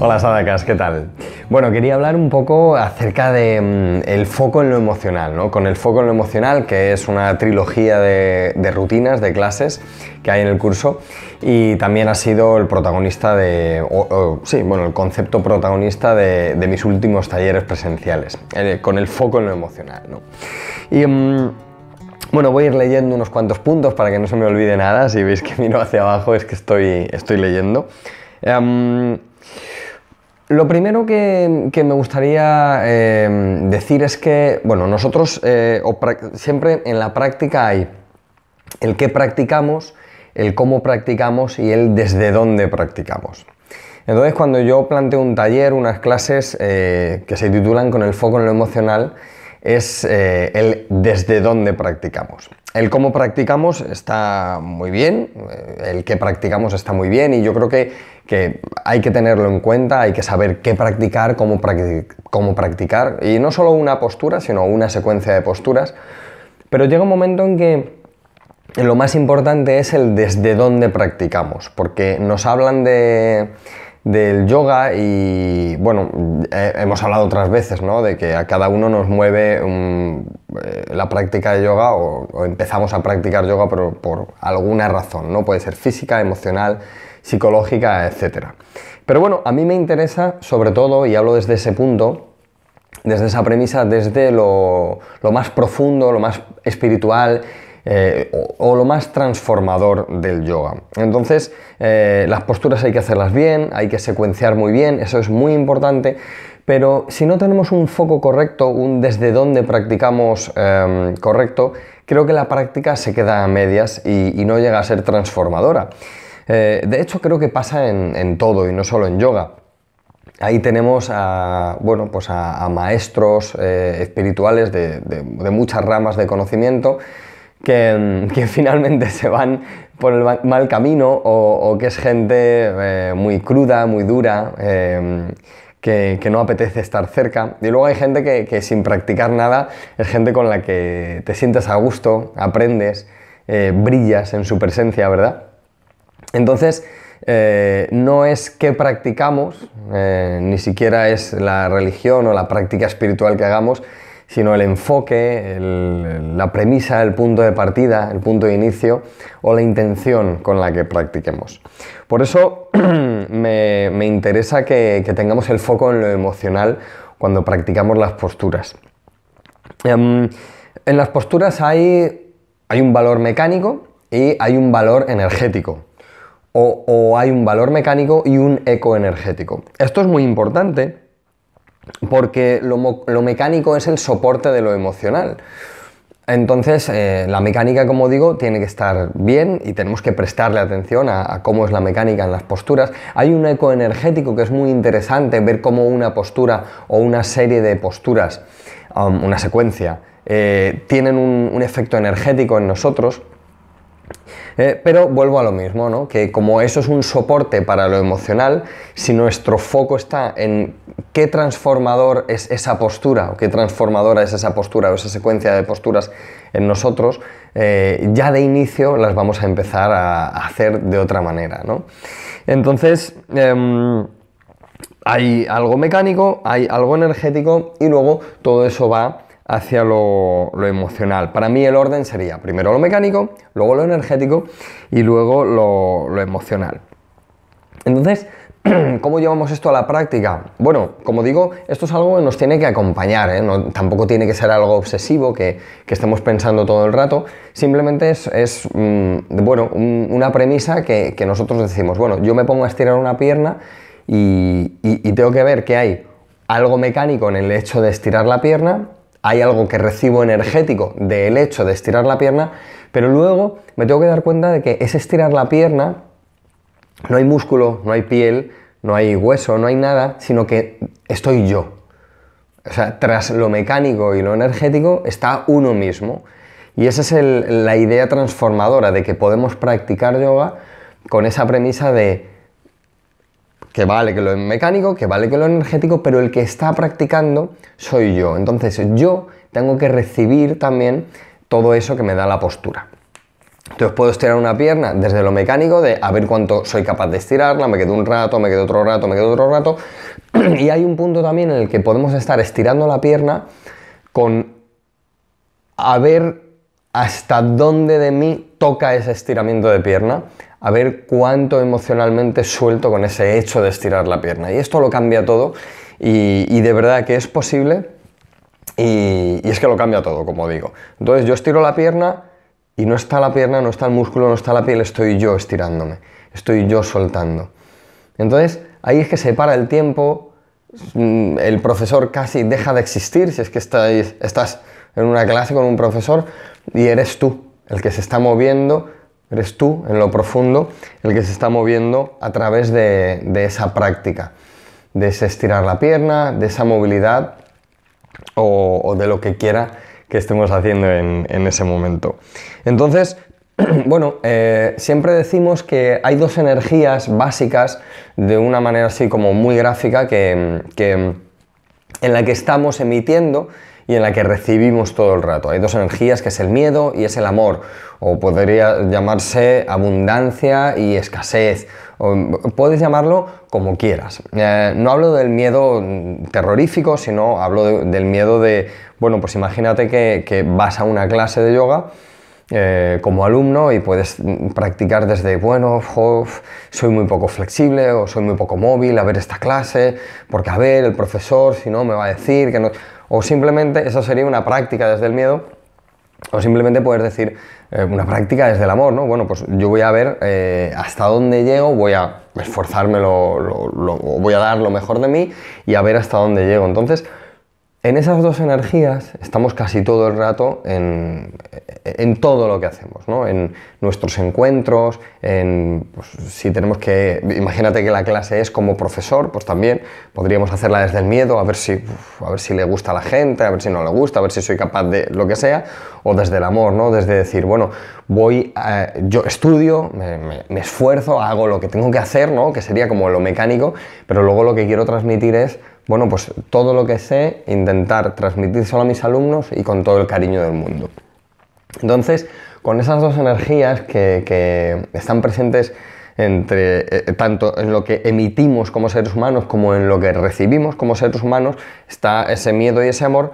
Hola Sadakas, ¿qué tal? Bueno, quería hablar un poco acerca de mm, el foco en lo emocional, ¿no? Con el foco en lo emocional, que es una trilogía de, rutinas, de clases que hay en el curso, y también ha sido el protagonista de, sí, bueno, el concepto protagonista de, mis últimos talleres presenciales, eh, con el foco en lo emocional, ¿no? Y... Mm, bueno, voy a ir leyendo unos cuantos puntos para que no se me olvide nada. Si veis que miro hacia abajo es que estoy, estoy leyendo. Em, lo primero que, me gustaría em, decir es que, bueno, nosotros eh, siempre en la práctica hay el qué practicamos, el cómo practicamos y el desde dónde practicamos. Entonces, cuando yo planteo un taller, unas clases eh, que se titulan con el foco en lo emocional, es eh, el desde dónde practicamos. El cómo practicamos está muy bien, el que practicamos está muy bien y yo creo que que hay que tenerlo en cuenta, hay que saber qué practicar, cómo, practicar, y no solo una postura, sino una secuencia de posturas, pero llega un momento en que lo más importante es el desde dónde practicamos, porque nos hablan de del yoga y bueno, hemos hablado otras veces, ¿no? De que a cada uno nos mueve mm, eh, la práctica de yoga o, empezamos a practicar yoga por, por alguna razón, ¿no? Puede ser física, emocional, psicológica etcétera. Pero bueno, a mí me interesa sobre todo, y hablo desde ese punto, desde esa premisa, desde lo, más profundo, lo más espiritual eh, o, lo más transformador del yoga. Entonces, eh, las posturas hay que hacerlas bien, hay que secuenciar muy bien, eso es muy importante, pero si no tenemos un foco correcto, un desde dónde practicamos em, correcto, creo que la práctica se queda a medias y no llega a ser transformadora. Eh, de hecho, creo que pasa en, todo y no solo en yoga. Ahí tenemos a, bueno, pues a, maestros eh, espirituales de, muchas ramas de conocimiento que, mm, finalmente se van por el mal camino o, que es gente eh, muy cruda, muy dura, em, que, no apetece estar cerca. Y luego hay gente que, que, sin practicar nada es gente con la que te sientes a gusto, aprendes, brillas en su presencia, ¿verdad? Entonces, eh, no es qué practicamos, eh, ni siquiera es la religión o la práctica espiritual que hagamos, sino el enfoque, la premisa, el punto de partida, el punto de inicio o la intención con la que practiquemos. Por eso me, interesa que, tengamos el foco en lo emocional cuando practicamos las posturas. Em, en las posturas hay un valor mecánico y hay un valor energético o, hay un valor mecánico y un eco energético. Esto es muy importante porque lo, mecánico es el soporte de lo emocional. Entonces, eh, la mecánica, como digo, tiene que estar bien y tenemos que prestarle atención a, cómo es la mecánica en las posturas. Hay un eco energético que es muy interesante ver cómo una postura o una serie de posturas, um, una secuencia, eh, tienen un efecto energético en nosotros. Eh, pero vuelvo a lo mismo, ¿no? Que como eso es un soporte para lo emocional, si nuestro foco está en qué transformador es esa postura, o qué transformadora es esa postura, o esa secuencia de posturas en nosotros, eh, ya de inicio las vamos a empezar a, hacer de otra manera, ¿no? Entonces. Em, hay algo mecánico, hay algo energético y luego todo eso va hacia lo, emocional. Para mí el orden sería primero lo mecánico, luego lo energético y luego lo, emocional. Entonces, ¿Cómo llevamos esto a la práctica? Bueno, como digo, esto es algo que nos tiene que acompañar, ¿eh? tampoco tiene que ser algo obsesivo que, estemos pensando todo el rato, simplemente es, mm, bueno, una premisa que, nosotros decimos, bueno, yo me pongo a estirar una pierna y tengo que ver que hay algo mecánico en el hecho de estirar la pierna hay algo que recibo energético del hecho de estirar la pierna, pero luego me tengo que dar cuenta de que ese estirar la pierna no hay músculo, no hay piel, no hay hueso, no hay nada, sino que estoy yo. O sea, tras lo mecánico y lo energético está uno mismo. Y esa es la idea transformadora de que podemos practicar yoga con esa premisa de que vale que lo mecánico, que vale que lo energético, pero el que está practicando soy yo. Entonces yo tengo que recibir también todo eso que me da la postura. Entonces puedo estirar una pierna desde lo mecánico, de a ver cuánto soy capaz de estirarla, me quedo un rato, me quedo otro rato, me quedo otro rato. Y hay un punto también en el que podemos estar estirando la pierna con a ver hasta dónde de mí toca ese estiramiento de pierna a ver cuánto emocionalmente suelto con ese hecho de estirar la pierna. Y esto lo cambia todo y, de verdad que es posible y, es que lo cambia todo, como digo. Entonces yo estiro la pierna y no está la pierna, no está el músculo, no está la piel, estoy yo estirándome, estoy yo soltando. Entonces ahí es que se para el tiempo, mm, el profesor casi deja de existir si es que estás en una clase con un profesor y eres tú el que se está moviendo Eres tú, en lo profundo, el que se está moviendo a través de, esa práctica, de ese estirar la pierna, de esa movilidad o, de lo que quiera que estemos haciendo en, ese momento. Entonces, bueno, eh, siempre decimos que hay dos energías básicas de una manera así como muy gráfica que en la que estamos emitiendo y en la que recibimos todo el rato. Hay dos energías que es el miedo y es el amor, o podría llamarse abundancia y escasez. O puedes llamarlo como quieras. Eh, no hablo del miedo terrorífico, sino hablo del miedo de, bueno, pues imagínate que, vas a una clase de yoga eh, como alumno y puedes practicar desde, bueno, soy muy poco flexible o soy muy poco móvil a ver esta clase, porque a ver, el profesor, si no, me va a decir que no o simplemente esa sería una práctica desde el miedo, o simplemente puedes decir eh, una práctica desde el amor, ¿no? Bueno, pues yo voy a ver eh, hasta dónde llego, voy a esforzarme, lo, voy a dar lo mejor de mí y a ver hasta dónde llego. Entonces, en esas dos energías estamos casi todo el rato en, todo lo que hacemos, ¿no? En nuestros encuentros, en pues, si tenemos que. Imagínate que la clase es como profesor, pues también podríamos hacerla desde el miedo, a ver si, a ver si le gusta a la gente, a ver si no le gusta, a ver si soy capaz de lo que sea, o desde el amor, ¿no? Desde decir, bueno, voy a, yo estudio, me, me, esfuerzo, hago lo que tengo que hacer, ¿no? Que sería como lo mecánico, pero luego lo que quiero transmitir es bueno, pues todo lo que sé, intentar transmitir solo a mis alumnos y con todo el cariño del mundo. Entonces, con esas dos energías que, están presentes entre eh, eh, tanto en lo que emitimos como seres humanos como en lo que recibimos como seres humanos está ese miedo y ese amor.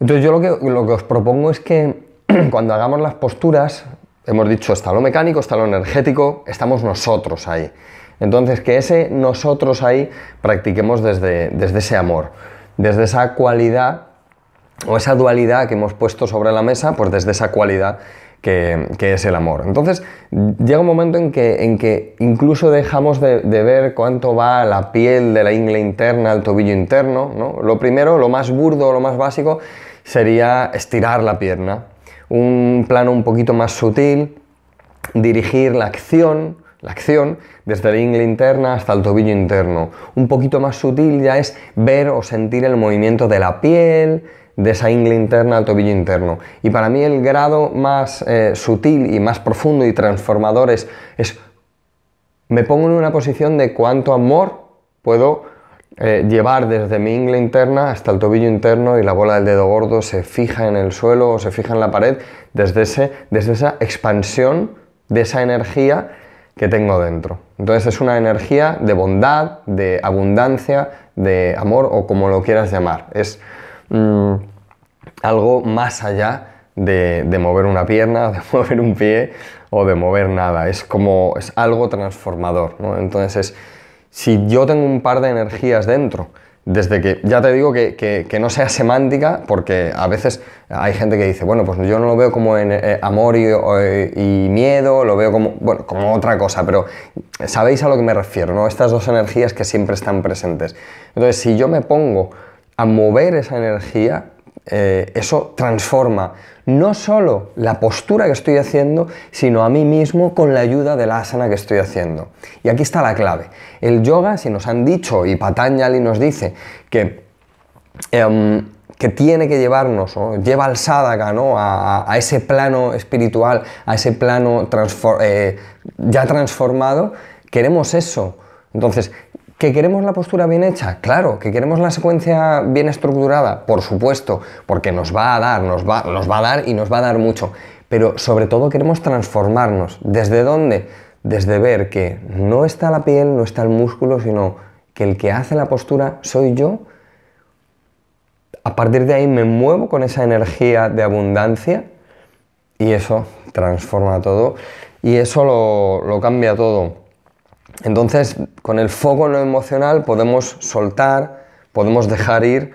Entonces yo lo que os propongo es que cuando hagamos las posturas, hemos dicho está lo mecánico, está lo energético, estamos nosotros ahí. Entonces, que ese nosotros ahí practiquemos desde, desde ese amor, desde esa cualidad o esa dualidad que hemos puesto sobre la mesa, pues desde esa cualidad que, es el amor. Entonces, llega un momento en que, en que incluso dejamos de, ver cuánto va la piel de la ingle interna al tobillo interno. Lo primero, lo más burdo, lo más básico, sería estirar la pierna. Un plano un poquito más sutil, dirigir la acción la acción desde la ingle interna hasta el tobillo interno. Un poquito más sutil ya es ver o sentir el movimiento de la piel, de esa ingle interna al tobillo interno. Y para mí el grado más eh, sutil y más profundo y transformador es, es, me pongo en una posición de cuánto amor puedo eh, llevar desde mi ingle interna hasta el tobillo interno y la bola del dedo gordo se fija en el suelo o se fija en la pared desde esa expansión de esa energía que tengo dentro. Entonces es una energía de bondad, de abundancia, de amor o como lo quieras llamar. Es mm, algo más allá de, mover una pierna, de mover un pie o de mover nada. Es como es algo transformador. Entonces si yo tengo un par de energías dentro, desde que, ya te digo que, no sea semántica, porque a veces hay gente que dice, bueno, pues yo no lo veo como en eh, amor y, y, miedo, lo veo como, bueno, como otra cosa, pero sabéis a lo que me refiero, ¿no? Estas dos energías que siempre están presentes. Entonces, si yo me pongo a mover esa energía, eh, eso transforma no solo la postura que estoy haciendo, sino a mí mismo con la ayuda de la asana que estoy haciendo. Y aquí está la clave. El yoga, si nos han dicho, y Patanjali nos dice que... Em, que tiene que llevarnos, lleva al sadhaka a, ese plano espiritual, a ese plano eh, ya transformado, queremos eso. Entonces, ¿Que queremos la postura bien hecha? Claro, que queremos la secuencia bien estructurada, por supuesto, porque nos va a dar, nos va, nos va a dar y nos va a dar mucho. Pero sobre todo queremos transformarnos. ¿Desde dónde? Desde ver que no está la piel, no está el músculo, sino que el que hace la postura soy yo. A partir de ahí me muevo con esa energía de abundancia y eso transforma todo y eso lo cambia todo. Entonces, con el foco en lo emocional podemos soltar, podemos dejar ir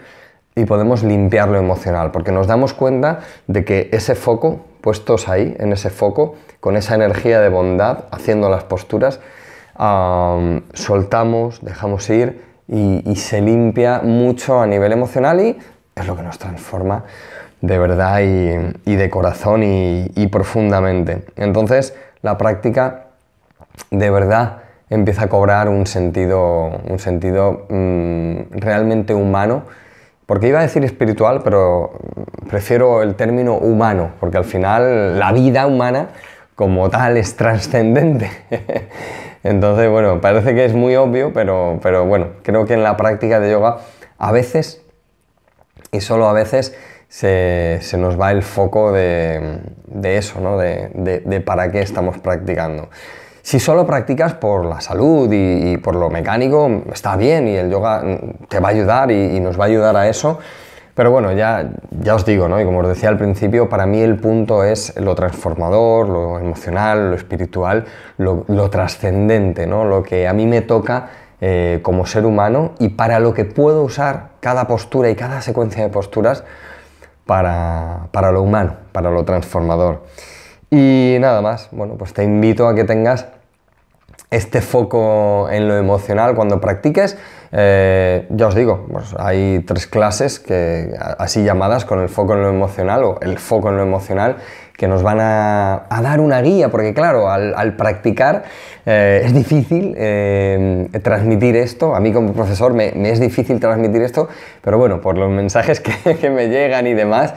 y podemos limpiar lo emocional, porque nos damos cuenta de que ese foco, puestos ahí, en ese foco, con esa energía de bondad, haciendo las posturas, soltamos, dejamos ir y, se limpia mucho a nivel emocional y es lo que nos transforma de verdad y, de corazón y, profundamente. Entonces, la práctica de verdad empieza a cobrar un sentido, un sentido mm, realmente humano, porque iba a decir espiritual, pero prefiero el término humano, porque al final la vida humana como tal es trascendente. Entonces, bueno, parece que es muy obvio, pero, pero bueno, creo que en la práctica de yoga a veces, y solo a veces, se, nos va el foco de, eso, de para qué estamos practicando. Si solo practicas por la salud y, por lo mecánico, está bien y el yoga te va a ayudar y, nos va a ayudar a eso. Pero bueno, ya, ya os digo, ¿no? Y como os decía al principio, para mí el punto es lo transformador, lo emocional, lo espiritual, lo, trascendente, ¿no? Lo que a mí me toca eh, como ser humano y para lo que puedo usar cada postura y cada secuencia de posturas para, para lo humano, para lo transformador. Y nada más, bueno, pues te invito a que tengas este foco en lo emocional cuando practiques. Eh, ya os digo, pues hay tres clases que, así llamadas con el foco en lo emocional o el foco en lo emocional que nos van a, dar una guía, porque claro, al, practicar eh, es difícil eh, transmitir esto, a mí como profesor me, es difícil transmitir esto, pero bueno, por los mensajes que, que me llegan y demás,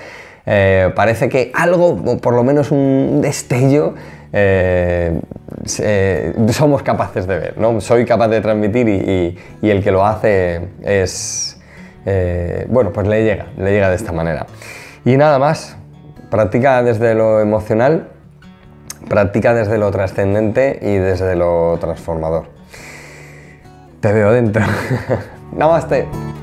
parece que algo, por lo menos un destello, eh, eh, somos capaces de ver, ¿no? Soy capaz de transmitir y, el que lo hace es, eh, bueno, pues le llega, le llega de esta manera. Y nada más, practica desde lo emocional, practica desde lo trascendente y desde lo transformador. Te veo dentro. Namaste.